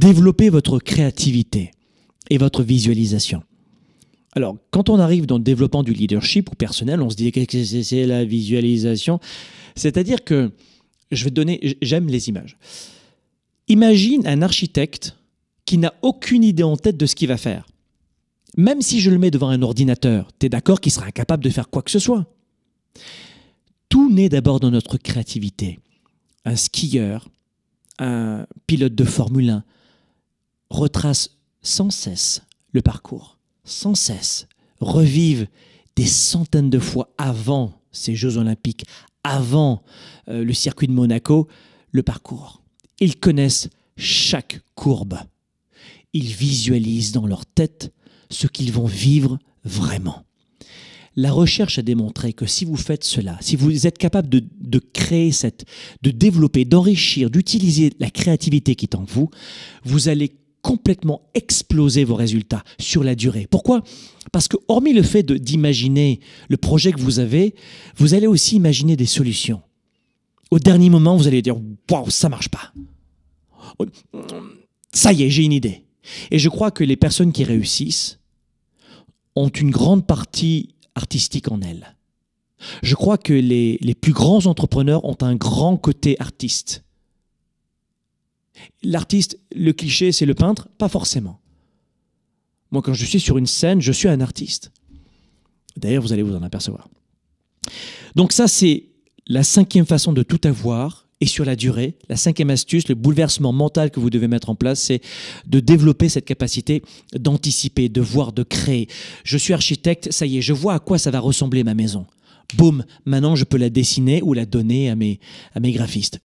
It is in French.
Développer votre créativité et votre visualisation. Alors, quand on arrive dans le développement du leadership ou personnel, on se dit que c'est la visualisation. C'est-à-dire que, je vais donner, j'aime les images. Imagine un architecte qui n'a aucune idée en tête de ce qu'il va faire. Même si je le mets devant un ordinateur, tu es d'accord qu'il sera incapable de faire quoi que ce soit. Tout naît d'abord dans notre créativité. Un skieur, un pilote de Formule 1, retrace sans cesse le parcours, sans cesse, revivent des centaines de fois avant ces Jeux olympiques, avant euh, le circuit de Monaco, le parcours. Ils connaissent chaque courbe. Ils visualisent dans leur tête ce qu'ils vont vivre vraiment. La recherche a démontré que si vous faites cela, si vous êtes capable de, de créer cette, de développer, d'enrichir, d'utiliser la créativité qui est en vous, vous allez complètement exploser vos résultats sur la durée. Pourquoi Parce que hormis le fait d'imaginer le projet que vous avez, vous allez aussi imaginer des solutions. Au dernier moment, vous allez dire waouh, ça marche pas. Oh, ça y est, j'ai une idée. Et je crois que les personnes qui réussissent ont une grande partie artistique en elles. Je crois que les, les plus grands entrepreneurs ont un grand côté artiste. L'artiste, le cliché, c'est le peintre Pas forcément. Moi, quand je suis sur une scène, je suis un artiste. D'ailleurs, vous allez vous en apercevoir. Donc ça, c'est la cinquième façon de tout avoir et sur la durée. La cinquième astuce, le bouleversement mental que vous devez mettre en place, c'est de développer cette capacité d'anticiper, de voir, de créer. Je suis architecte, ça y est, je vois à quoi ça va ressembler ma maison. Boum, maintenant je peux la dessiner ou la donner à mes, à mes graphistes.